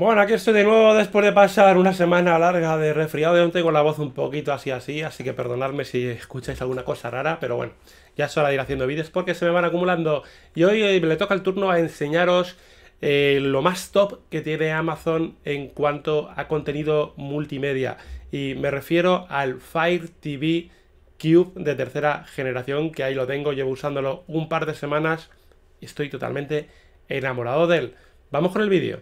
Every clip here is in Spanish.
Bueno, aquí estoy de nuevo después de pasar una semana larga de resfriado. donde tengo la voz un poquito así así, así que perdonadme si escucháis alguna cosa rara, pero bueno, ya es hora de ir haciendo vídeos porque se me van acumulando. Y hoy le toca el turno a enseñaros eh, lo más top que tiene Amazon en cuanto a contenido multimedia. Y me refiero al Fire TV Cube de tercera generación, que ahí lo tengo, llevo usándolo un par de semanas y estoy totalmente enamorado de él. Vamos con el vídeo.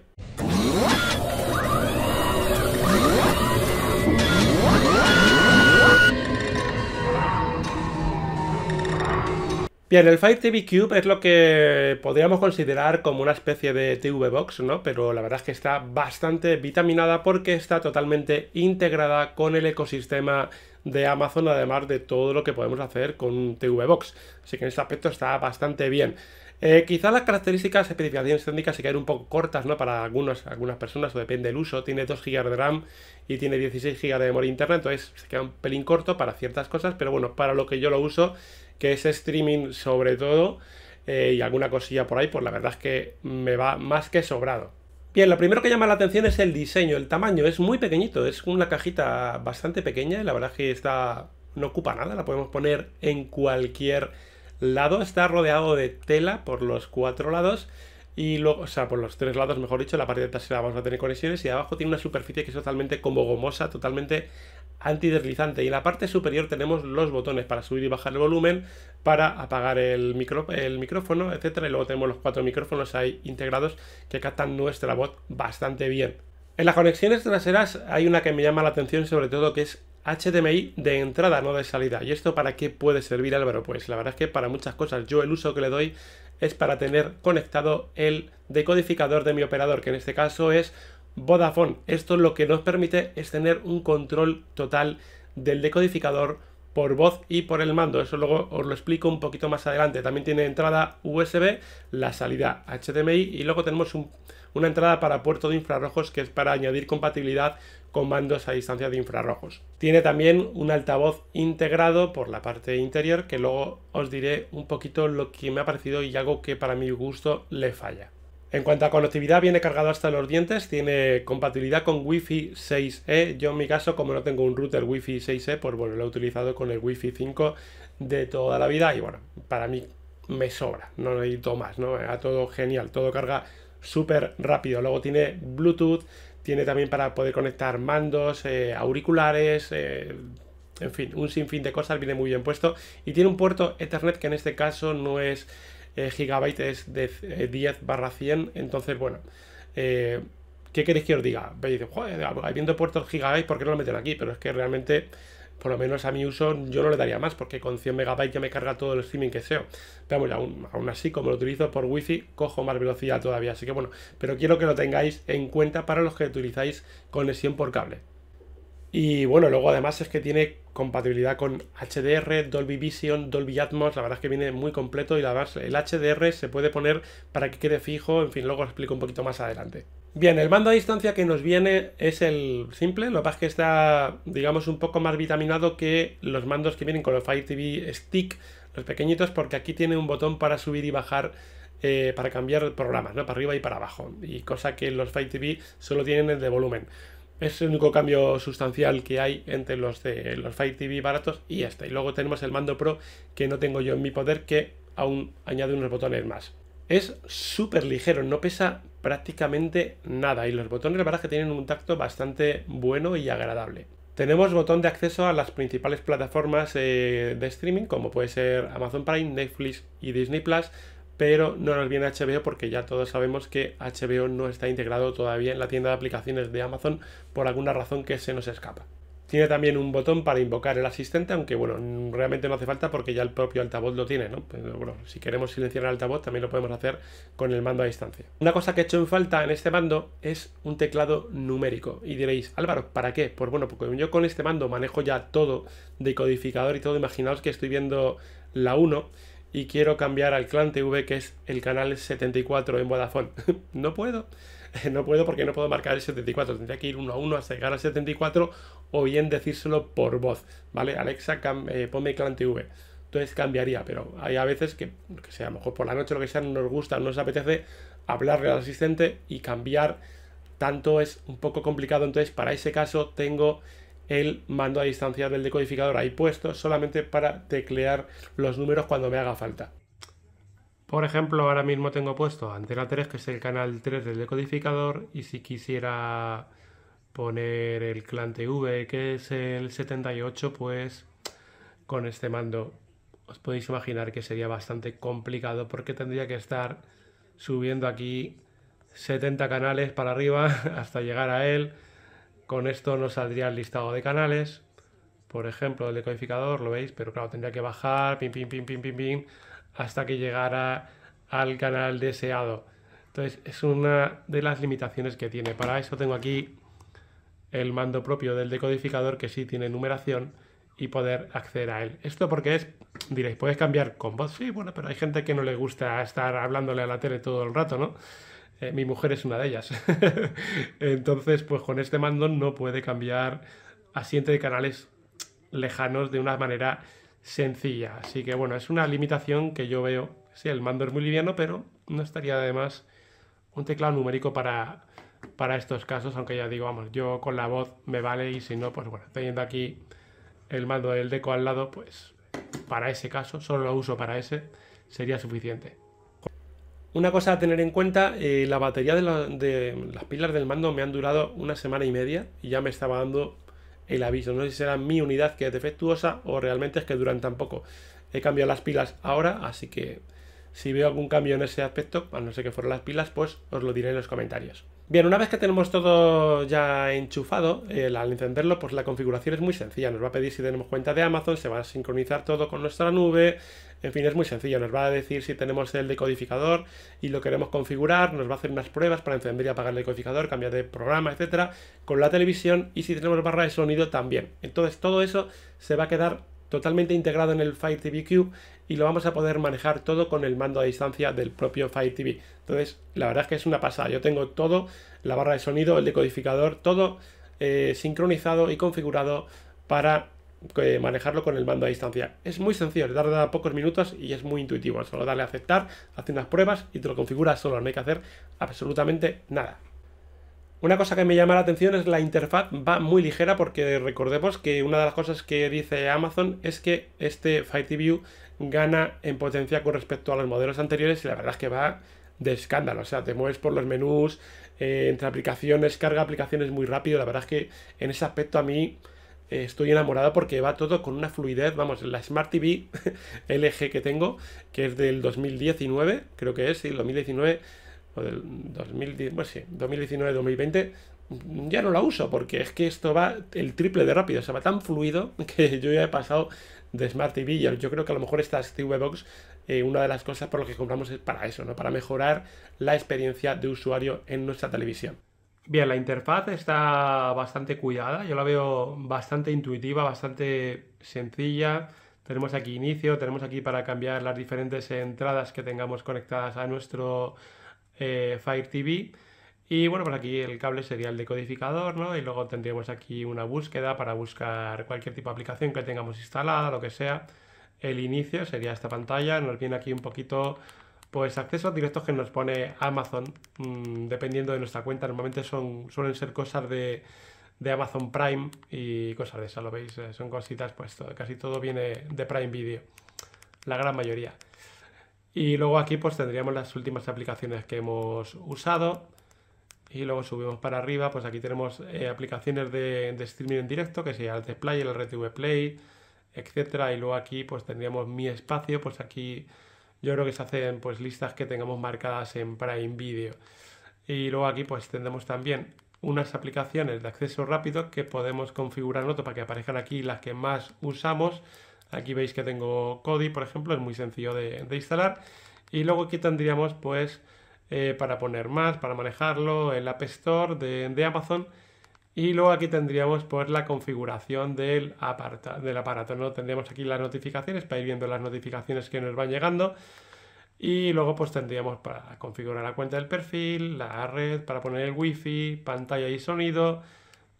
Bien, el Fire TV Cube es lo que podríamos considerar como una especie de TV Box, ¿no? Pero la verdad es que está bastante vitaminada porque está totalmente integrada con el ecosistema de Amazon, además de todo lo que podemos hacer con TV Box. Así que en este aspecto está bastante bien. Eh, quizá las características especificaciones técnicas se quedan un poco cortas, ¿no? Para algunas personas, o depende del uso. Tiene 2 GB de RAM y tiene 16 GB de memoria interna, entonces se queda un pelín corto para ciertas cosas, pero bueno, para lo que yo lo uso, que es streaming sobre todo, eh, y alguna cosilla por ahí, pues la verdad es que me va más que sobrado. Bien, lo primero que llama la atención es el diseño, el tamaño, es muy pequeñito, es una cajita bastante pequeña y la verdad es que está, no ocupa nada, la podemos poner en cualquier lado está rodeado de tela por los cuatro lados. Y luego, o sea, por los tres lados, mejor dicho, la parte de trasera vamos a tener conexiones y abajo tiene una superficie que es totalmente como gomosa, totalmente antideslizante. Y en la parte superior tenemos los botones para subir y bajar el volumen, para apagar el, el micrófono, etc. Y luego tenemos los cuatro micrófonos ahí integrados que captan nuestra voz bastante bien. En las conexiones traseras hay una que me llama la atención, sobre todo que es HDMI de entrada, no de salida. ¿Y esto para qué puede servir, Álvaro? Pues la verdad es que para muchas cosas. Yo el uso que le doy es para tener conectado el decodificador de mi operador, que en este caso es Vodafone. Esto lo que nos permite es tener un control total del decodificador por voz y por el mando. Eso luego os lo explico un poquito más adelante. También tiene entrada USB, la salida HDMI y luego tenemos una entrada para puerto de infrarrojos que es para añadir compatibilidad con mandos a distancia de infrarrojos. Tiene también un altavoz integrado por la parte interior que luego os diré un poquito lo que me ha parecido y algo que para mi gusto le falla. En cuanto a conectividad, viene cargado hasta los dientes, tiene compatibilidad con Wi-Fi 6E. Yo en mi caso, como no tengo un router Wi-Fi 6E, pues bueno, lo he utilizado con el Wi-Fi 5 de toda la vida y bueno, para mí me sobra, no necesito más, ¿no? A todo genial, todo carga súper rápido. Luego tiene Bluetooth, tiene también para poder conectar mandos, eh, auriculares, eh, en fin, un sinfín de cosas, viene muy bien puesto. Y tiene un puerto Ethernet que en este caso no es eh, gigabytes es de 10 eh, barra 100. Entonces, bueno, eh, ¿qué queréis que os diga? Veis, joder, habiendo puertos gigabytes, ¿por qué no lo meten aquí? Pero es que realmente, por lo menos a mi uso, yo no le daría más, porque con 100 megabytes ya me carga todo el streaming que sea Pero bueno, aún, así, como lo utilizo por wifi, cojo más velocidad todavía. Así que bueno, pero quiero que lo tengáis en cuenta para los que utilizáis conexión por cable. Y bueno, luego además es que tiene compatibilidad con HDR, Dolby Vision, Dolby Atmos, la verdad es que viene muy completo y la que el HDR se puede poner para que quede fijo, en fin, luego os explico un poquito más adelante. Bien, el mando a distancia que nos viene es el simple, lo que pasa es que está, digamos, un poco más vitaminado que los mandos que vienen con los Fire TV Stick, los pequeñitos, porque aquí tiene un botón para subir y bajar eh, para cambiar programas, ¿no? Para arriba y para abajo. Y cosa que los Fire TV solo tienen el de volumen. Es el único cambio sustancial que hay entre los de los Fire TV baratos y este. Y luego tenemos el mando Pro que no tengo yo en mi poder que aún añade unos botones más. Es súper ligero, no pesa prácticamente nada y los botones la verdad que tienen un tacto bastante bueno y agradable. Tenemos botón de acceso a las principales plataformas eh, de streaming como puede ser Amazon Prime, Netflix y Disney Plus, pero no nos viene HBO porque ya todos sabemos que HBO no está integrado todavía en la tienda de aplicaciones de Amazon por alguna razón que se nos escapa. Tiene también un botón para invocar el asistente, aunque bueno, realmente no hace falta porque ya el propio altavoz lo tiene, ¿no? Pero bueno, si queremos silenciar el altavoz también lo podemos hacer con el mando a distancia. Una cosa que he hecho en falta en este mando es un teclado numérico. Y diréis, Álvaro, ¿para qué? Pues bueno, porque yo con este mando manejo ya todo, de codificador y todo. Imaginaos que estoy viendo la 1 y quiero cambiar al Clan TV, que es el canal 74 en Vodafone. no puedo, no puedo porque no puedo marcar el 74. Tendría que ir uno a uno hasta llegar al 74 o bien decírselo por voz, ¿vale? Alexa, eh, ponme Clan TV. Entonces cambiaría, pero hay a veces que, que sea, a lo mejor por la noche lo que sea, no nos gusta, no nos apetece hablarle al asistente y cambiar tanto es un poco complicado. Entonces, para ese caso, tengo el mando a distancia del decodificador ahí puesto solamente para teclear los números cuando me haga falta. Por ejemplo, ahora mismo tengo puesto Antena 3, que es el canal 3 del decodificador, y si quisiera poner el clante TV, que es el 78, pues con este mando os podéis imaginar que sería bastante complicado porque tendría que estar subiendo aquí 70 canales para arriba hasta llegar a él. Con esto nos saldría el listado de canales, por ejemplo, el decodificador, lo veis, pero claro, tendría que bajar, pim, pim, pim, pim, pim, pim, hasta que llegara al canal deseado. Entonces, es una de las limitaciones que tiene. Para eso tengo aquí el mando propio del decodificador que sí tiene numeración y poder acceder a él. Esto porque es, diréis, puedes cambiar con voz. Sí, bueno, pero hay gente que no le gusta estar hablándole a la tele todo el rato, ¿no? Eh, mi mujer es una de ellas. Entonces, pues con este mando no puede cambiar asiento de canales lejanos de una manera sencilla. Así que bueno, es una limitación que yo veo. Sí, el mando es muy liviano, pero no estaría además un teclado numérico para, para estos casos, aunque ya digo, vamos, yo con la voz me vale y si no, pues bueno, teniendo aquí el mando del deco al lado, pues para ese caso, solo lo uso para ese, sería suficiente. Una cosa a tener en cuenta, eh, la batería de, de, las pilas del mando me han durado una semana y media y ya me estaba dando el aviso. No sé si será mi unidad que es defectuosa o realmente es que duran tan poco. He cambiado las pilas ahora, así que si veo algún cambio en ese aspecto, a no ser que fueran las pilas, pues os lo diré en los comentarios. Bien, una vez que tenemos todo ya enchufado, al encenderlo, pues la configuración es muy sencilla. Nos va a pedir si tenemos cuenta de Amazon, se va a sincronizar todo con nuestra nube. En fin, es muy sencillo. Nos va a decir si tenemos el decodificador y lo queremos configurar. Nos va a hacer unas pruebas para encender y apagar el decodificador, cambiar de programa, etcétera, con la televisión. Y si tenemos barra de sonido también. Entonces, todo eso se va a quedar totalmente integrado en el Fire TV Cube y lo vamos a poder manejar todo con el mando a distancia del propio Fire TV. Entonces, la verdad es que es una pasada. Yo tengo todo, la barra de sonido, el decodificador, todo eh, sincronizado y configurado para eh, manejarlo con el mando a distancia. Es muy sencillo, tarda pocos minutos y es muy intuitivo. Solo darle a aceptar, hace unas pruebas y te lo configuras solo. No hay que hacer absolutamente nada. Una cosa que me llama la atención es la interfaz va muy ligera porque recordemos que una de las cosas que dice Amazon es que este Fire TV gana en potencia con respecto a los modelos anteriores y la verdad es que va de escándalo. O sea, te mueves por los menús, eh, entre aplicaciones, carga aplicaciones muy rápido. La verdad es que en ese aspecto a mí eh, estoy enamorado porque va todo con una fluidez. Vamos, la Smart TV LG que tengo, que es del 2019, creo que es, el 2019 del 2019-2020, ya no la uso porque es que esto va el triple de rápido, o se va tan fluido que yo ya he pasado de Smart TV. Yo creo que a lo mejor esta TV Box, eh, una de las cosas por las que compramos es para eso, ¿no? para mejorar la experiencia de usuario en nuestra televisión. Bien, la interfaz está bastante cuidada, yo la veo bastante intuitiva, bastante sencilla. Tenemos aquí inicio, tenemos aquí para cambiar las diferentes entradas que tengamos conectadas a nuestro eh, Fire TV. Y bueno, pues aquí el cable sería el decodificador, ¿no? Y luego tendríamos aquí una búsqueda para buscar cualquier tipo de aplicación que tengamos instalada, lo que sea. El inicio sería esta pantalla, nos viene aquí un poquito, pues accesos directos que nos pone Amazon, mm, dependiendo de nuestra cuenta. Normalmente son, suelen ser cosas de, de Amazon Prime y cosas de esas, lo veis, eh, son cositas, pues casi todo viene de Prime Video, la gran mayoría. Y luego aquí pues tendríamos las últimas aplicaciones que hemos usado. Y luego subimos para arriba, pues aquí tenemos eh, aplicaciones de, streaming en directo, que sería el de el RTV Play, etcétera. Y luego aquí pues tendríamos mi espacio, pues aquí yo creo que se hacen pues listas que tengamos marcadas en Prime Video. Y luego aquí pues tendremos también unas aplicaciones de acceso rápido que podemos configurar para que aparezcan aquí las que más usamos Aquí veis que tengo Kodi, por ejemplo, es muy sencillo de, instalar. Y luego aquí tendríamos, pues, eh, para poner más, para manejarlo, el App Store de, Amazon. Y luego aquí tendríamos pues la configuración del, del aparato, ¿no? Tendríamos aquí las notificaciones para ir viendo las notificaciones que nos van llegando. Y luego pues tendríamos para configurar la cuenta del perfil, la red, para poner el wifi, pantalla y sonido,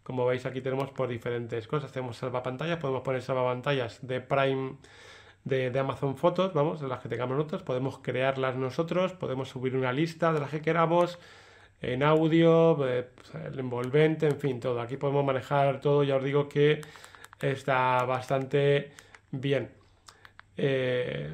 como veis aquí tenemos por diferentes cosas. Tenemos salvapantallas, podemos poner salvapantallas de Prime, de, Amazon Fotos, vamos, de las que tengamos nosotros. Podemos crearlas nosotros, podemos subir una lista de las que queramos, en audio, eh, pues, el envolvente, en fin, todo. Aquí podemos manejar todo, ya os digo que está bastante bien. Eh,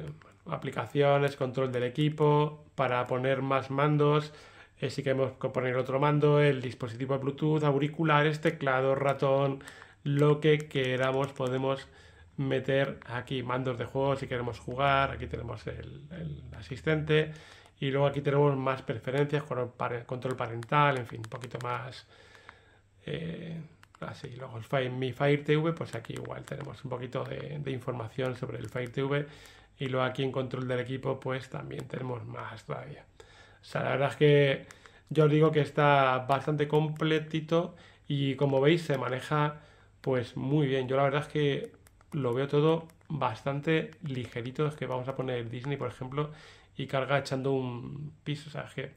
aplicaciones, control del equipo, para poner más mandos. Eh, si queremos poner otro mando, el dispositivo Bluetooth, auriculares, teclado, ratón, lo que queramos podemos meter aquí mandos de juego si queremos jugar, aquí tenemos el, asistente y luego aquí tenemos más preferencias, control parental, en fin, un poquito más eh, así. Luego el Fire, mi Fire TV, pues aquí igual tenemos un poquito de, de, información sobre el Fire TV y luego aquí en control del equipo pues también tenemos más todavía. O sea, la verdad es que yo os digo que está bastante completito y como veis se maneja pues muy bien. Yo la verdad es que lo veo todo bastante ligerito. Es que vamos a poner Disney, por ejemplo, y carga echando un piso. O sea, que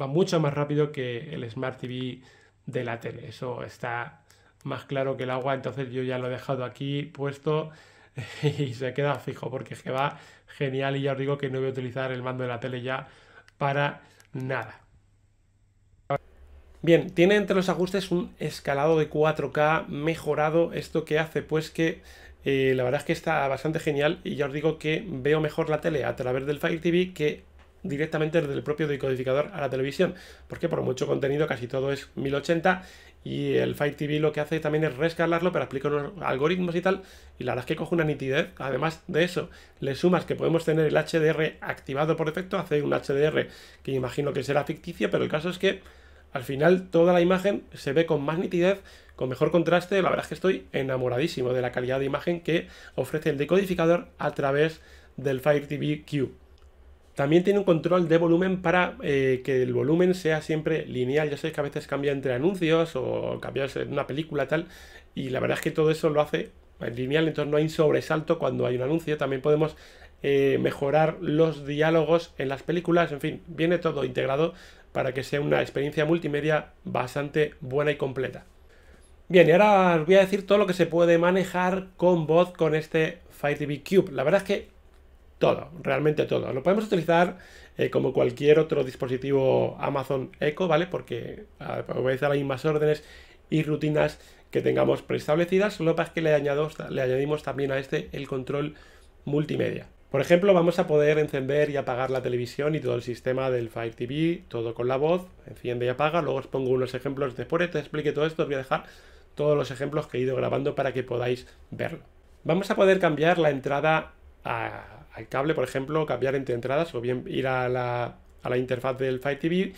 va mucho más rápido que el Smart TV de la tele. Eso está más claro que el agua. Entonces yo ya lo he dejado aquí puesto y se queda fijo porque es que va genial y ya os digo que no voy a utilizar el mando de la tele ya para nada. Bien, tiene entre los ajustes un escalado de 4K mejorado, esto que hace pues que eh, la verdad es que está bastante genial y ya os digo que veo mejor la tele a través del Fire TV que directamente desde el propio decodificador a la televisión. Porque por mucho contenido casi todo es 1080 y el Fire TV lo que hace también es rescalarlo, pero aplica unos algoritmos y tal, y la verdad es que coge una nitidez. Además de eso, le sumas que podemos tener el HDR activado por defecto, hace un HDR que imagino que será ficticio, pero el caso es que al final toda la imagen se ve con más nitidez, con mejor contraste. La verdad es que estoy enamoradísimo de la calidad de imagen que ofrece el decodificador a través del Fire TV Q. También tiene un control de volumen para eh, que el volumen sea siempre lineal. Ya sé que a veces cambia entre anuncios o en una película tal. Y la verdad es que todo eso lo hace eh, lineal, entonces no hay sobresalto cuando hay un anuncio. También podemos eh, mejorar los diálogos en las películas. En fin, viene todo integrado para que sea una experiencia multimedia bastante buena y completa. Bien, y ahora os voy a decir todo lo que se puede manejar con voz con este Fire TV Cube. La verdad es que todo, realmente todo. Lo podemos utilizar eh, como cualquier otro dispositivo Amazon Echo, ¿vale? Porque a, más ahí las órdenes y rutinas que tengamos preestablecidas, solo para que le, le añadimos también a este el control multimedia. Por ejemplo, vamos a poder encender y apagar la televisión y todo el sistema del Fire TV, todo con la voz, enciende y apaga. Luego os pongo unos ejemplos después, te explique todo esto, os voy a dejar todos los ejemplos que he ido grabando para que podáis verlo. Vamos a poder cambiar la entrada a el cable, por ejemplo, cambiar entre entradas o bien ir a la, interfaz del Fire TV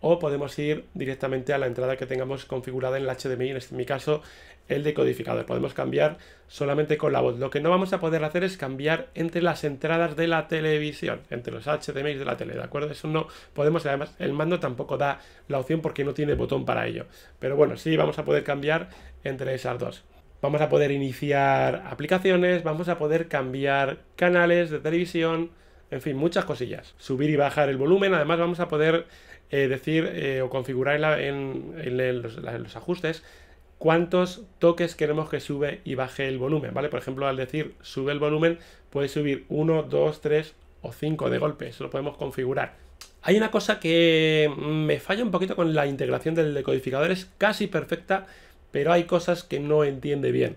o podemos ir directamente a la entrada que tengamos configurada en el HDMI, en, este, mi caso el decodificador. Podemos cambiar solamente con la voz. Lo que no vamos a poder hacer es cambiar entre las entradas de la televisión, entre los HDMI de la tele, ¿de acuerdo? Eso no podemos, además el mando tampoco da la opción porque no tiene botón para ello. Pero bueno, sí vamos a poder cambiar entre esas dos. Vamos a poder iniciar aplicaciones, vamos a poder cambiar canales de televisión, en fin, muchas cosillas. Subir y bajar el volumen, además vamos a poder eh, decir eh, o configurar en, los, ajustes cuántos toques queremos que sube y baje el volumen, ¿vale? Por ejemplo, al decir sube el volumen, puede subir 1, 2, 3 o 5 de golpe, eso lo podemos configurar. Hay una cosa que me falla un poquito con la integración del decodificador, es casi perfecta, pero hay cosas que no entiende bien.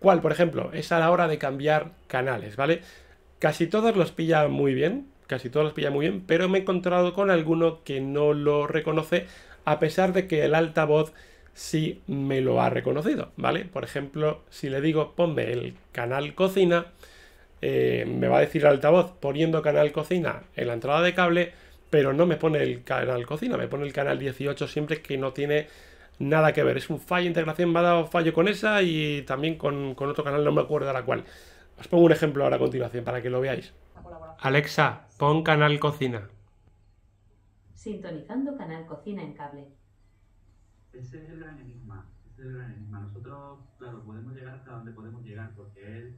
¿Cuál, por ejemplo? Es a la hora de cambiar canales, ¿vale? Casi todos los pilla muy bien, casi todos los pilla muy bien, pero me he encontrado con alguno que no lo reconoce, a pesar de que el altavoz sí me lo ha reconocido, ¿vale? Por ejemplo, si le digo ponme el canal cocina, eh, me va a decir el altavoz poniendo canal cocina en la entrada de cable, pero no me pone el canal cocina, me pone el canal 18 siempre que no tiene nada que ver. Es un fallo, de integración me ha dado fallo con esa y también con, otro canal, no me acuerdo la cual, Os pongo un ejemplo ahora a continuación para que lo veáis. Alexa, pon canal cocina. Sintonizando canal cocina en cable. Ese es el gran enigma. Nosotros, claro, podemos llegar hasta donde podemos llegar porque es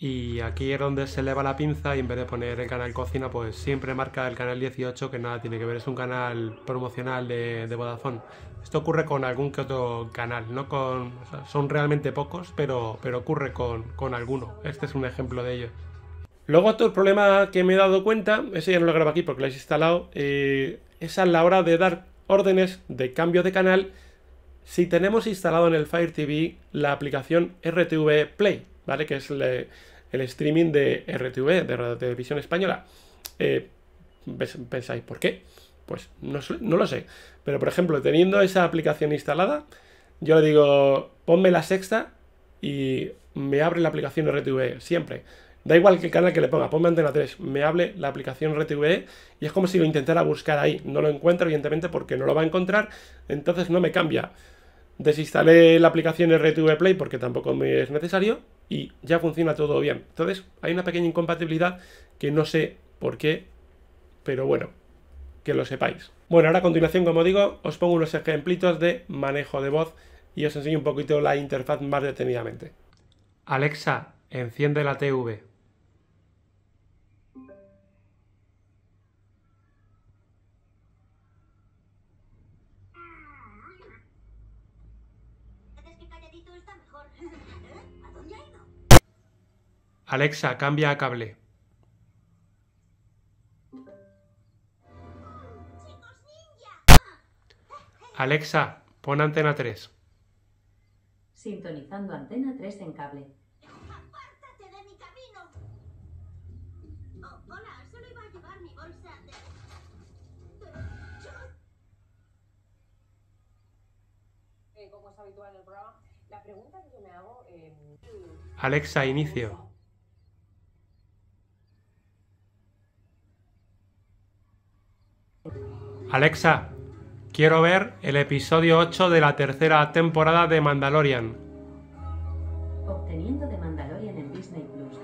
y aquí es donde se eleva la pinza y en vez de poner el canal cocina, pues siempre marca el canal 18, que nada tiene que ver, es un canal promocional de, de Vodafone. Esto ocurre con algún que otro canal, no con. son realmente pocos, pero, pero ocurre con, alguno. Este es un ejemplo de ello. Luego otro problema que me he dado cuenta, ese ya no lo grabo aquí porque lo he instalado, eh, es a la hora de dar órdenes de cambio de canal si tenemos instalado en el Fire TV la aplicación RTV Play. ¿vale? Que es el, streaming de RTV, de Radio Televisión Española. Eh, ¿Pensáis por qué? Pues no, lo sé. Pero por ejemplo, teniendo esa aplicación instalada, yo le digo, ponme la sexta y me abre la aplicación de RTV, siempre. Da igual que canal que le ponga, ponme Antena 3, me hable la aplicación RTV y es como si lo intentara buscar ahí. No lo encuentra, evidentemente, porque no lo va a encontrar, entonces no me cambia. Desinstalé la aplicación RTV Play porque tampoco me es necesario y ya funciona todo bien. Entonces, hay una pequeña incompatibilidad que no sé por qué, pero bueno, que lo sepáis. Bueno, ahora a continuación, como digo, os pongo unos ejemplitos de manejo de voz y os enseño un poquito la interfaz más detenidamente. Alexa, enciende la TV. Alexa, cambia a cable. Alexa, pon antena 3. Sintonizando antena 3 en cable. ¡Apártate de mi camino! Oh, hola, solo iba a llevar mi bolsa de... eh, como es habitual en el programa, la pregunta que yo me hago... Eh... Alexa, inicio. Alexa, quiero ver el episodio 8 de la tercera temporada de Mandalorian. Obteniendo de Mandalorian en Disney Plus.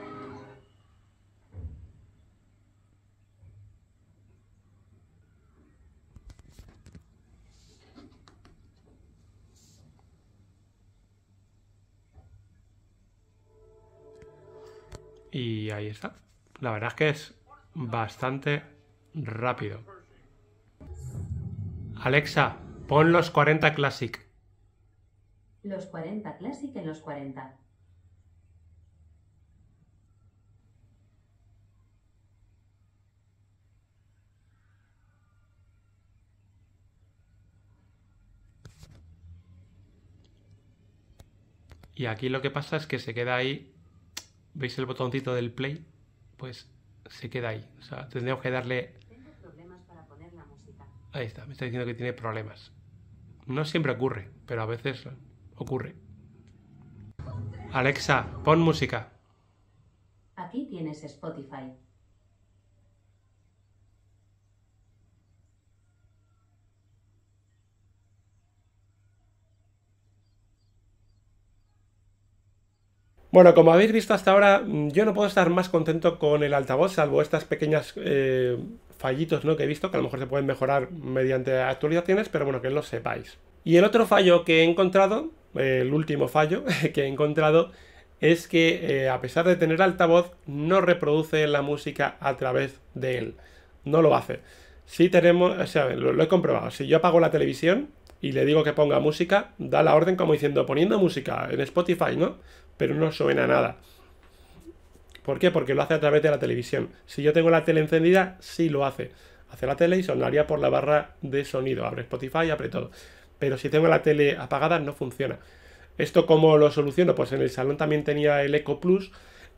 Y ahí está. La verdad es que es bastante rápido. Alexa, pon los 40 Classic. Los 40 Classic en los 40. Y aquí lo que pasa es que se queda ahí. ¿Veis el botoncito del play? Pues se queda ahí. O sea, tendríamos que darle Ahí está, me está diciendo que tiene problemas. No siempre ocurre, pero a veces ocurre. Alexa, pon música. Aquí tienes Spotify. Bueno, como habéis visto hasta ahora, mm, yo no puedo estar más contento con el altavoz, salvo estas pequeñas eh, fallitos ¿no? que he visto, que a lo mejor se pueden mejorar mm. mediante actualizaciones, pero bueno, que lo sepáis. Y el otro fallo que he encontrado, el último fallo que he encontrado, es que eh, a pesar de tener altavoz, no reproduce la música a través de él. No lo hace. Si tenemos, o sea, lo, lo he comprobado. Si yo apago la televisión y le digo que ponga música, da la orden como diciendo poniendo música en Spotify, ¿no? Pero no suena nada. ¿Por qué? Porque lo hace a través de la televisión. Si yo tengo la tele encendida, sí lo hace. Hace la tele y sonaría por la barra de sonido. Abre Spotify, abre todo. Pero si tengo la tele apagada, no funciona. ¿Esto cómo lo soluciono? Pues en el salón también tenía el Eco Plus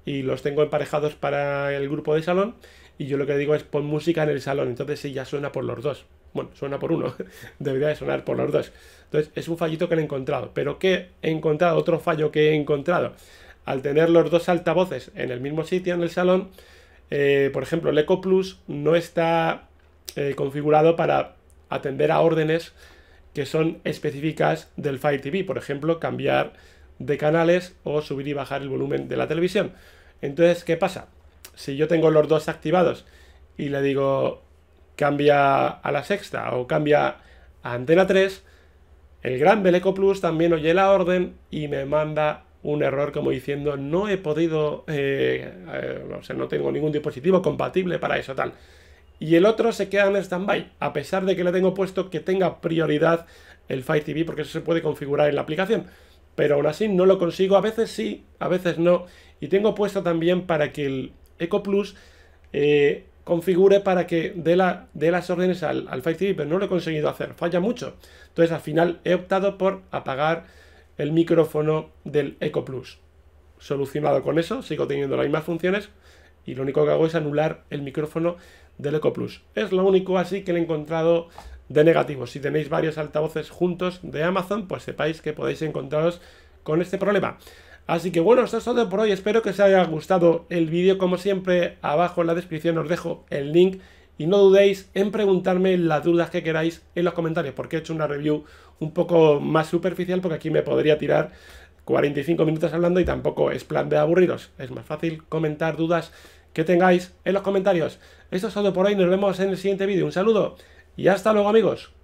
y los tengo emparejados para el grupo de salón. Y yo lo que digo es pon música en el salón. Entonces sí, ya suena por los dos. Bueno, suena por uno. Debería de sonar por los dos. Entonces es un fallito que he encontrado. ¿Pero qué he encontrado? Otro fallo que he encontrado al tener los dos altavoces en el mismo sitio, en el salón, eh, por ejemplo, el Eco Plus no está eh, configurado para atender a órdenes que son específicas del Fire TV, por ejemplo, cambiar de canales o subir y bajar el volumen de la televisión. Entonces, ¿qué pasa? Si yo tengo los dos activados y le digo cambia a la sexta o cambia a antena 3, el gran Beleco Plus también oye la orden y me manda un error como diciendo no he podido, eh, eh, o sea, no tengo ningún dispositivo compatible para eso, tal. Y el otro se queda en standby a pesar de que le tengo puesto que tenga prioridad el Fire TV, porque eso se puede configurar en la aplicación. Pero aún así no lo consigo, a veces sí, a veces no. Y tengo puesto también para que el Eco Plus eh, configure para que dé, la, las órdenes al, al Fire TV, pero no lo he conseguido hacer, falla mucho. Entonces al final he optado por apagar el micrófono del Eco Plus. Solucionado con eso, sigo teniendo las mismas funciones y lo único que hago es anular el micrófono del Eco Plus. Es lo único así que le he encontrado de negativo. Si tenéis varios altavoces juntos de Amazon, pues sepáis que podéis encontraros con este problema. Así que bueno, esto es todo por hoy. Espero que os haya gustado el vídeo. Como siempre, abajo en la descripción os dejo el link y no dudéis en preguntarme las dudas que queráis en los comentarios, porque he hecho una review un poco más superficial, porque aquí me podría tirar 45 minutos hablando y tampoco es plan de aburriros. Es más fácil comentar dudas que tengáis en los comentarios. Esto es todo por hoy, nos vemos en el siguiente vídeo. Un saludo y hasta luego amigos.